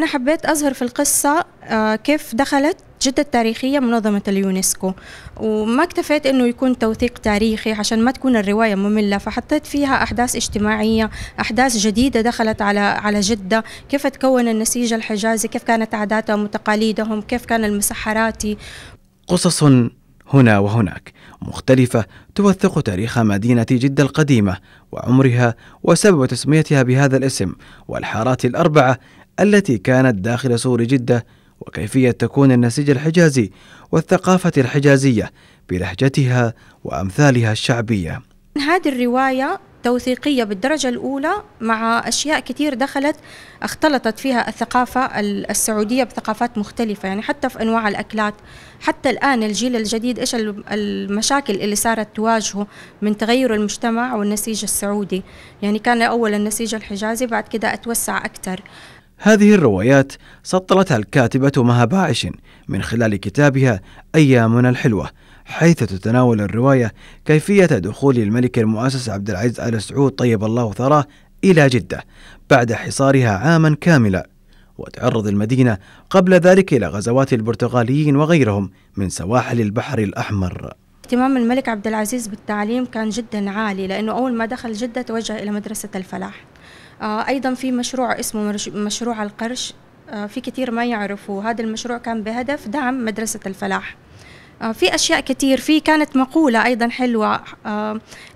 أنا حبيت أظهر في القصة آه، كيف دخلت جدة التاريخية منظمة اليونسكو وما اكتفيت أنه يكون توثيق تاريخي عشان ما تكون الرواية مملة فحطيت فيها أحداث اجتماعية أحداث جديدة دخلت على على جدة كيف تكون النسيج الحجازي كيف كانت عاداتهم وتقاليدهم كيف كان المسحراتي قصص هنا وهناك مختلفة توثق تاريخ مدينة جدة القديمة وعمرها وسبب تسميتها بهذا الاسم والحارات الأربعة التي كانت داخل سور جدة وكيفية تكون النسيج الحجازي والثقافة الحجازية بلهجتها وأمثالها الشعبية هذه الرواية توثيقية بالدرجة الأولى مع أشياء كثير دخلت اختلطت فيها الثقافة السعودية بثقافات مختلفة يعني حتى في أنواع الأكلات حتى الآن الجيل الجديد إيش المشاكل اللي صارت تواجهه من تغير المجتمع والنسيج السعودي يعني كان أول النسيج الحجازي بعد كده أتوسع أكثر هذه الروايات سطرتها الكاتبة مها باعش من خلال كتابها أيامنا الحلوة حيث تتناول الرواية كيفية دخول الملك المؤسس عبد العزيز آل سعود طيب الله ثراه إلى جدة بعد حصارها عاما كاملا وتعرض المدينة قبل ذلك إلى غزوات البرتغاليين وغيرهم من سواحل البحر الأحمر اهتمام الملك عبد العزيز بالتعليم كان جدا عالي لأنه أول ما دخل جدة توجه إلى مدرسة الفلاح آه، أيضا في مشروع اسمه مشروع القرش آه، في كثير ما يعرفوا هذا المشروع كان بهدف دعم مدرسة الفلاح آه، في أشياء كثير في كانت مقولة أيضا حلوة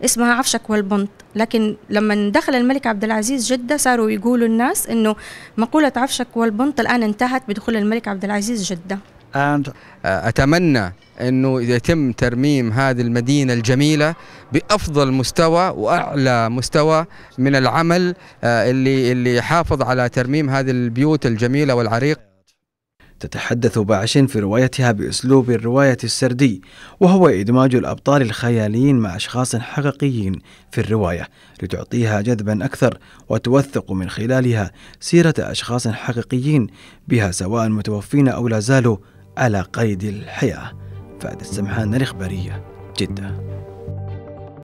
اسمها عفشك والبنط لكن لما دخل الملك عبد العزيز جدة صاروا يقولوا الناس إنه مقولة عفشك والبنط الآن انتهت بدخول الملك عبد العزيز جدة and آه، اتمنى انه يتم ترميم هذه المدينه الجميله بافضل مستوى واعلى مستوى من العمل آه، اللي اللي يحافظ على ترميم هذه البيوت الجميله والعريقه تتحدث باعشن في روايتها بأسلوب الرواية السردي وهو إدماج الأبطال الخياليين مع أشخاص حقيقيين في الرواية لتعطيها جذبا أكثر وتوثق من خلالها سيرة أشخاص حقيقيين بها سواء متوفين أو لا زالوا على قيد الحياة فهد السمحان الإخبارية جدة